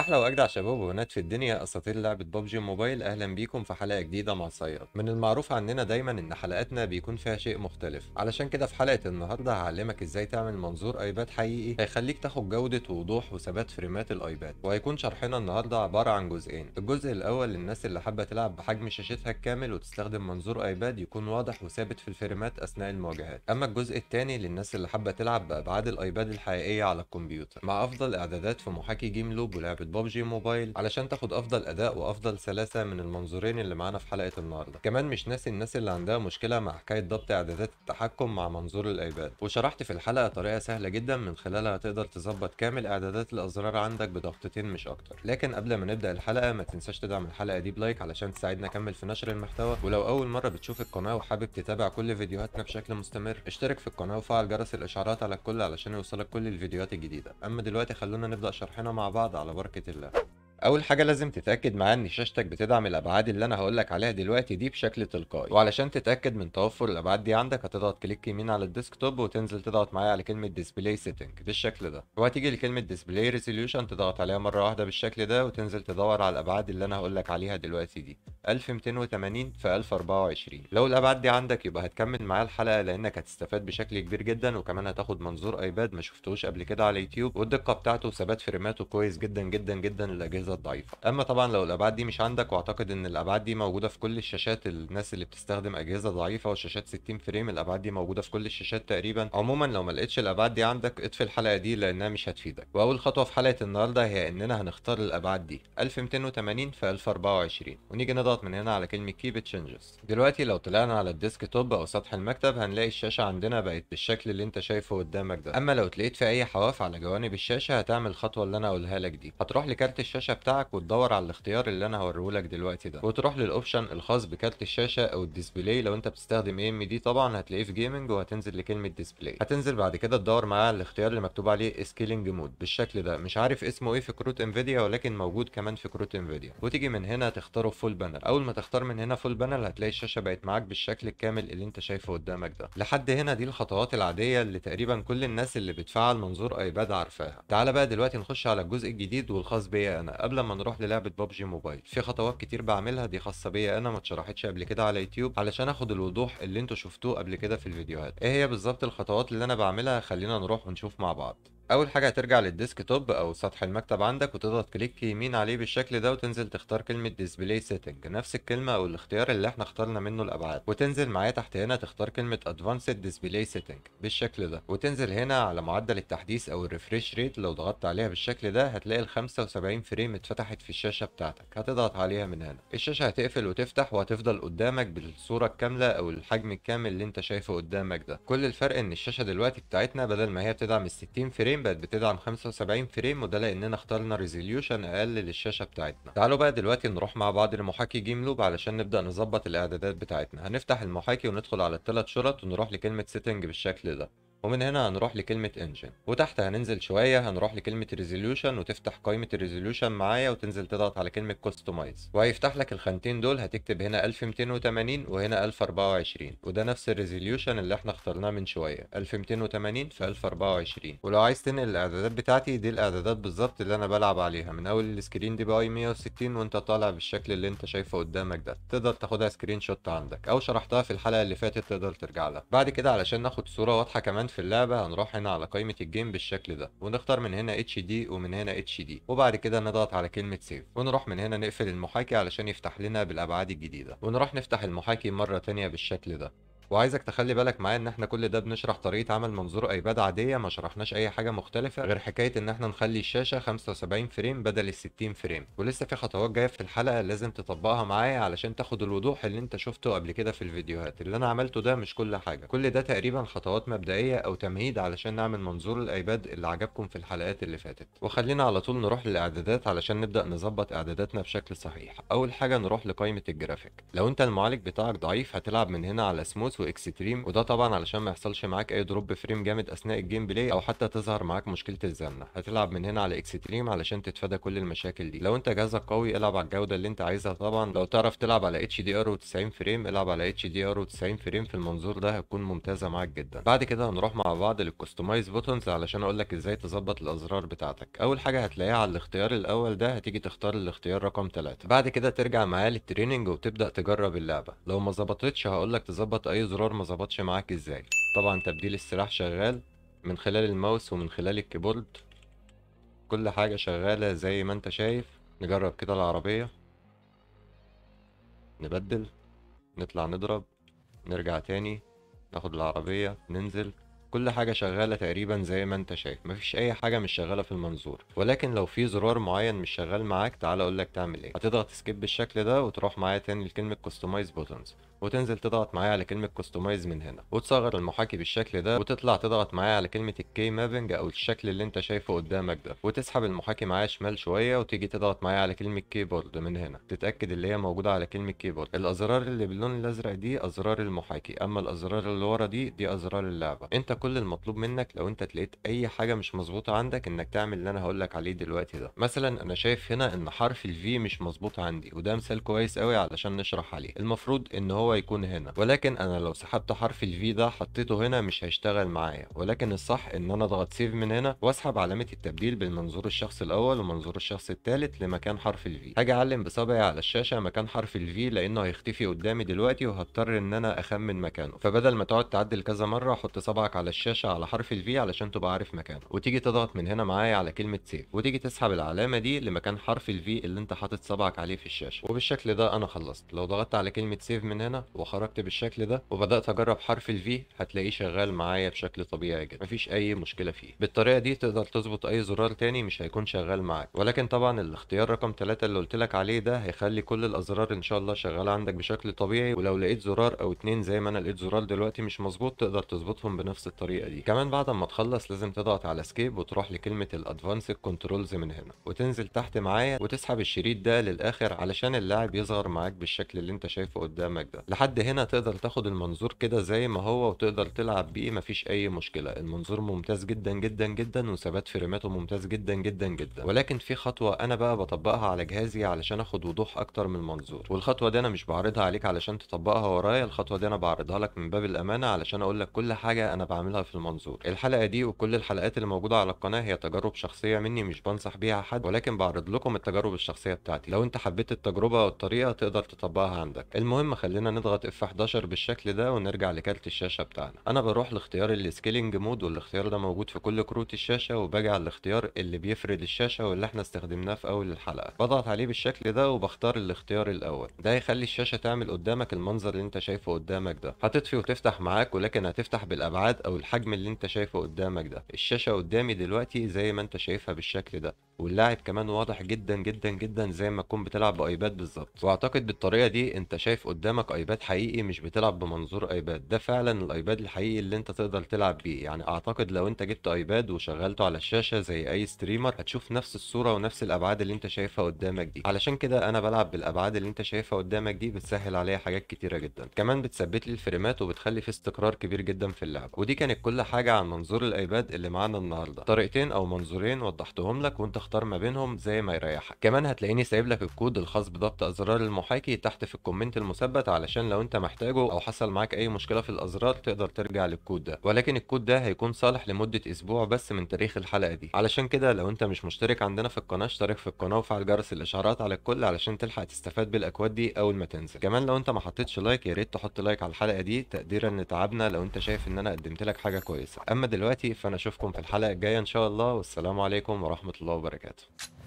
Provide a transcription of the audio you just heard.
احلى واجدع شباب وبنات في الدنيا اساطير لعبه ببجي موبايل اهلا بيكم في حلقه جديده مع صياد من المعروف عننا دايما ان حلقاتنا بيكون فيها شيء مختلف علشان كده في حلقه النهارده هعلمك ازاي تعمل منظور ايباد حقيقي هيخليك تاخد جوده ووضوح وثبات فريمات الايباد وهيكون شرحنا النهارده عباره عن جزئين الجزء الاول للناس اللي حابه تلعب بحجم شاشتها الكامل وتستخدم منظور ايباد يكون واضح وثابت في الفريمات اثناء المواجهات اما الجزء الثاني للناس اللي حابه تلعب بابعاد الايباد الحقيقيه على الكمبيوتر مع افضل اعدادات في محاكي جيم لوب ولعبه ببجي موبايل علشان تاخد افضل اداء وافضل سلاسه من المنظورين اللي معانا في حلقه النهارده كمان مش ناسي الناس اللي عندها مشكله مع حكايه ضبط اعدادات التحكم مع منظور الايباد وشرحت في الحلقه طريقه سهله جدا من خلالها تقدر تظبط كامل اعدادات الازرار عندك بضغطتين مش اكتر لكن قبل ما نبدا الحلقه ما تنساش تدعم الحلقه دي بلايك علشان تساعدنا نكمل في نشر المحتوى ولو اول مره بتشوف القناه وحابب تتابع كل فيديوهاتنا بشكل مستمر اشترك في القناه وفعل جرس الاشعارات على الكل علشان يوصلك كل الفيديوهات الجديده اما دلوقتي خلونا نبدا شرحنا مع بعض على بركه Gracias. اول حاجه لازم تتاكد معايا ان شاشتك بتدعم الابعاد اللي انا هقولك عليها دلوقتي دي بشكل تلقائي وعلشان تتاكد من توفر الابعاد دي عندك هتضغط كليك يمين على الديسكتوب وتنزل تضغط معايا على كلمه ديسبلاي سيتنج بالشكل ده وهتيجي لكلمه ديسبلاي ريزوليوشن تضغط عليها مره واحده بالشكل ده وتنزل تدور على الابعاد اللي انا هقولك عليها دلوقتي دي 1280 في 1024 لو الابعاد دي عندك يبقى هتكمل معايا الحلقه لانك هتستفاد بشكل كبير جدا وكمان هتاخد منظور ايباد ما شفتهوش قبل كده على يوتيوب والدقه بتاعته وثبات فريماته كويس جدا جدا جدا للاجهزه الاجهزه الضعيفه اما طبعا لو الابعاد دي مش عندك واعتقد ان الابعاد دي موجوده في كل الشاشات الناس اللي بتستخدم اجهزه ضعيفه وشاشات 60 فريم الابعاد دي موجوده في كل الشاشات تقريبا عموما لو ما لقيتش الابعاد دي عندك اطفي الحلقه دي لانها مش هتفيدك واول خطوه في حلقه النهارده هي اننا هنختار الابعاد دي 1280 في 1024 ونيجي نضغط من هنا على كلمه كيب تشينجز دلوقتي لو طلعنا على الديسك توب او سطح المكتب هنلاقي الشاشه عندنا بقت بالشكل اللي انت شايفه قدامك ده اما لو تلاقيت في اي حواف على جوانب الشاشه هتعمل الخطوه اللي انا هقولها لك دي هتروح لكارت الشاشه بتاعك وتدور على الاختيار اللي انا لك دلوقتي ده وتروح للاوبشن الخاص بكارت الشاشه او الديسبلاي لو انت بتستخدم اي ام دي طبعا هتلاقيه في جيمنج وهتنزل لكلمه ديسبلاي هتنزل بعد كده تدور معاه على الاختيار اللي مكتوب عليه سكيلنج مود بالشكل ده مش عارف اسمه ايه في كروت انفيديا ولكن موجود كمان في كروت انفيديا وتيجي من هنا تختاره فول بانل اول ما تختار من هنا فول بانل هتلاقي الشاشه بقت معاك بالشكل الكامل اللي انت شايفه قدامك ده لحد هنا دي الخطوات العاديه اللي تقريبا كل الناس اللي بتفعل منظور ايباد عارفاها تعال بقى دلوقتي نخش على الجزء الجديد والخاص بيا انا قبل ما نروح للعبه ببجي موبايل في خطوات كتير بعملها دي خاصه بيا انا ما اتشرحتش قبل كده على يوتيوب علشان اخد الوضوح اللي انتوا شفتوه قبل كده في الفيديوهات ايه هي بالظبط الخطوات اللي انا بعملها خلينا نروح ونشوف مع بعض اول حاجه هترجع للديسك توب او سطح المكتب عندك وتضغط كليك يمين عليه بالشكل ده وتنزل تختار كلمه ديسبلاي سيتنج نفس الكلمه او الاختيار اللي احنا اخترنا منه الابعاد وتنزل معايا تحت هنا تختار كلمه ادفانسد ديسبلاي سيتنج بالشكل ده وتنزل هنا على معدل التحديث او الريفريش ريت لو ضغطت عليها بالشكل ده هتلاقي ال 75 فريم اتفتحت في الشاشه بتاعتك هتضغط عليها من هنا الشاشه هتقفل وتفتح وهتفضل قدامك بالصوره الكامله او الحجم الكامل اللي انت شايفه قدامك ده كل الفرق ان الشاشه دلوقتي بتاعتنا بدل ما هي بتدعم ال 60 فريم فريم بقت بتدعم 75 فريم وده لاننا اخترنا ريزوليوشن اقل للشاشه بتاعتنا تعالوا بقى دلوقتي نروح مع بعض لمحاكي جيم لوب علشان نبدا نظبط الاعدادات بتاعتنا هنفتح المحاكي وندخل على الثلاث شرط ونروح لكلمه سيتنج بالشكل ده ومن هنا هنروح لكلمة انجن وتحت هننزل شوية هنروح لكلمة ريزوليوشن وتفتح قائمة الريزوليوشن معايا وتنزل تضغط على كلمة كستمايز وهيفتح لك الخانتين دول هتكتب هنا 1280 وهنا 1024 وده نفس الريزوليوشن اللي احنا اخترناه من شوية 1280 في 1024 ولو عايز تنقل الاعدادات بتاعتي دي الاعدادات بالظبط اللي انا بلعب عليها من اول السكرين دي باي 160 وانت طالع بالشكل اللي انت شايفه قدامك ده تقدر تاخدها سكرين شوت عندك او شرحتها في الحلقة اللي فاتت تقدر ترجع لها بعد كده علشان ناخد صورة واضحة كمان في اللعبة هنروح هنا على قائمة الجيم بالشكل ده ونختار من هنا اتش دي ومن هنا اتش دي وبعد كده نضغط على كلمة سيف ونروح من هنا نقفل المحاكي علشان يفتح لنا بالابعاد الجديدة ونروح نفتح المحاكي مرة تانية بالشكل ده وعايزك تخلي بالك معايا ان احنا كل ده بنشرح طريقه عمل منظور ايباد عاديه ما شرحناش اي حاجه مختلفه غير حكايه ان احنا نخلي الشاشه 75 فريم بدل ال 60 فريم ولسه في خطوات جايه في الحلقه لازم تطبقها معايا علشان تاخد الوضوح اللي انت شفته قبل كده في الفيديوهات اللي انا عملته ده مش كل حاجه كل ده تقريبا خطوات مبدئيه او تمهيد علشان نعمل منظور الايباد اللي عجبكم في الحلقات اللي فاتت وخلينا على طول نروح للاعدادات علشان نبدا نظبط اعداداتنا بشكل صحيح اول حاجه نروح لقائمه الجرافيك لو انت المعالج بتاعك ضعيف هتلعب من هنا على سموث نفسه اكستريم وده طبعا علشان ما يحصلش معاك اي دروب فريم جامد اثناء الجيم بلاي او حتى تظهر معاك مشكله الزنه هتلعب من هنا على اكستريم علشان تتفادى كل المشاكل دي لو انت جهازك قوي العب على الجوده اللي انت عايزها طبعا لو تعرف تلعب على اتش دي ار و90 فريم العب على اتش دي ار و90 فريم في المنظور ده هتكون ممتازه معاك جدا بعد كده هنروح مع بعض للكستمايز بوتنز علشان اقول لك ازاي تظبط الازرار بتاعتك اول حاجه هتلاقيها على الاختيار الاول ده هتيجي تختار الاختيار رقم 3 بعد كده ترجع معايا للتريننج وتبدا تجرب اللعبه لو ما ظبطتش هقول لك تظبط اي الزرار ما ظبطش معاك ازاي طبعا تبديل السلاح شغال من خلال الماوس ومن خلال الكيبورد كل حاجة شغالة زي ما انت شايف نجرب كده العربية نبدل نطلع نضرب نرجع تاني ناخد العربية ننزل كل حاجة شغالة تقريبا زي ما انت شايف مفيش اي حاجة مش شغالة في المنظور ولكن لو في زرار معين مش شغال معاك تعال اقولك تعمل ايه هتضغط سكيب بالشكل ده وتروح معايا تاني لكلمة كستمايز بوتنز وتنزل تضغط معايا على كلمه كستمايز من هنا وتصغر المحاكي بالشكل ده وتطلع تضغط معايا على كلمه الكي مابنج او الشكل اللي انت شايفه قدامك ده وتسحب المحاكي معايا شمال شويه وتيجي تضغط معايا على كلمه كيبورد من هنا تتاكد اللي هي موجوده على كلمه كيبورد الازرار اللي باللون الازرق دي ازرار المحاكي اما الازرار اللي ورا دي دي ازرار اللعبه انت كل المطلوب منك لو انت تلاقيت اي حاجه مش مظبوطه عندك انك تعمل اللي انا هقول لك عليه دلوقتي ده مثلا انا شايف هنا ان حرف الفي مش مظبوط عندي وده مثال كويس قوي علشان نشرح عليه المفروض ان هو هو يكون هنا ولكن انا لو سحبت حرف الفي ده حطيته هنا مش هيشتغل معايا ولكن الصح ان انا اضغط سيف من هنا واسحب علامه التبديل بالمنظور الشخص الاول ومنظور الشخص الثالث لمكان حرف الفي هاجي اعلم بصبعي على الشاشه مكان حرف الفي لانه هيختفي قدامي دلوقتي وهضطر ان انا اخمن مكانه فبدل ما تقعد تعدل كذا مره حط صبعك على الشاشه على حرف الفي علشان تبقى عارف مكانه وتيجي تضغط من هنا معايا على كلمه سيف وتيجي تسحب العلامه دي لمكان حرف الفي اللي انت حاطط صبعك عليه في الشاشه وبالشكل ده انا خلصت لو ضغطت على كلمه سيف من هنا وخرجت بالشكل ده وبدات اجرب حرف الفي هتلاقيه شغال معايا بشكل طبيعي جدا مفيش اي مشكله فيه بالطريقه دي تقدر تظبط اي زرار تاني مش هيكون شغال معاك ولكن طبعا الاختيار رقم 3 اللي قلت لك عليه ده هيخلي كل الازرار ان شاء الله شغاله عندك بشكل طبيعي ولو لقيت زرار او اتنين زي ما انا لقيت زرار دلوقتي مش مظبوط تقدر تظبطهم بنفس الطريقه دي كمان بعد ما تخلص لازم تضغط على سكيب وتروح لكلمه الادفانسد كنترولز من هنا وتنزل تحت معايا وتسحب الشريط ده للاخر علشان اللاعب يصغر معاك بالشكل اللي انت شايفه قدامك ده لحد هنا تقدر تاخد المنظور كده زي ما هو وتقدر تلعب بيه مفيش اي مشكلة المنظور ممتاز جدا جدا جدا وثبات فريماته ممتاز جدا جدا جدا ولكن في خطوة انا بقى بطبقها على جهازي علشان اخد وضوح اكتر من المنظور والخطوة دي انا مش بعرضها عليك علشان تطبقها ورايا الخطوة دي انا بعرضها لك من باب الامانة علشان اقول لك كل حاجة انا بعملها في المنظور الحلقة دي وكل الحلقات اللي موجودة على القناة هي تجارب شخصية مني مش بنصح بيها حد ولكن بعرض لكم التجارب الشخصية بتاعتي لو انت حبيت التجربة والطريقة تقدر تطبقها عندك المهم خلينا نضغط اف 11 بالشكل ده ونرجع لكارت الشاشة بتاعنا انا بروح لاختيار السكيلنج مود والاختيار ده موجود في كل كروت الشاشة وباجي على الاختيار اللي بيفرد الشاشة واللي احنا استخدمناه في اول الحلقة بضغط عليه بالشكل ده وبختار الاختيار الاول ده هيخلي الشاشة تعمل قدامك المنظر اللي انت شايفه قدامك ده هتطفي وتفتح معاك ولكن هتفتح بالابعاد او الحجم اللي انت شايفه قدامك ده الشاشة قدامي دلوقتي زي ما انت شايفها بالشكل ده واللاعب كمان واضح جدا جدا جدا زي ما تكون بتلعب بايباد بالظبط واعتقد بالطريقة دي انت شايف قدامك ايباد ايباد حقيقي مش بتلعب بمنظور ايباد ده فعلا الايباد الحقيقي اللي انت تقدر تلعب بيه يعني اعتقد لو انت جبت ايباد وشغلته على الشاشة زي اي ستريمر هتشوف نفس الصورة ونفس الابعاد اللي انت شايفها قدامك دي علشان كده انا بلعب بالابعاد اللي انت شايفها قدامك دي بتسهل عليا حاجات كتيرة جدا كمان بتثبت لي الفريمات وبتخلي في استقرار كبير جدا في اللعب ودي كانت كل حاجة عن منظور الايباد اللي معانا النهاردة طريقتين او منظورين وضحتهم لك وانت اختار ما بينهم زي ما يريحك كمان هتلاقيني سايب لك الكود الخاص بضبط ازرار المحاكي تحت في الكومنت المثبت على عشان لو انت محتاجه او حصل معاك اي مشكله في الازرار تقدر ترجع للكود ده ولكن الكود ده هيكون صالح لمده اسبوع بس من تاريخ الحلقه دي علشان كده لو انت مش مشترك عندنا في القناه اشترك في القناه وفعل جرس الاشعارات على الكل علشان تلحق تستفاد بالاكواد دي اول ما تنزل كمان لو انت ما حطيتش لايك يا ريت تحط لايك على الحلقه دي تقديرا لتعبنا لو انت شايف ان انا قدمت لك حاجه كويسه اما دلوقتي فانا اشوفكم في الحلقه الجايه ان شاء الله والسلام عليكم ورحمه الله وبركاته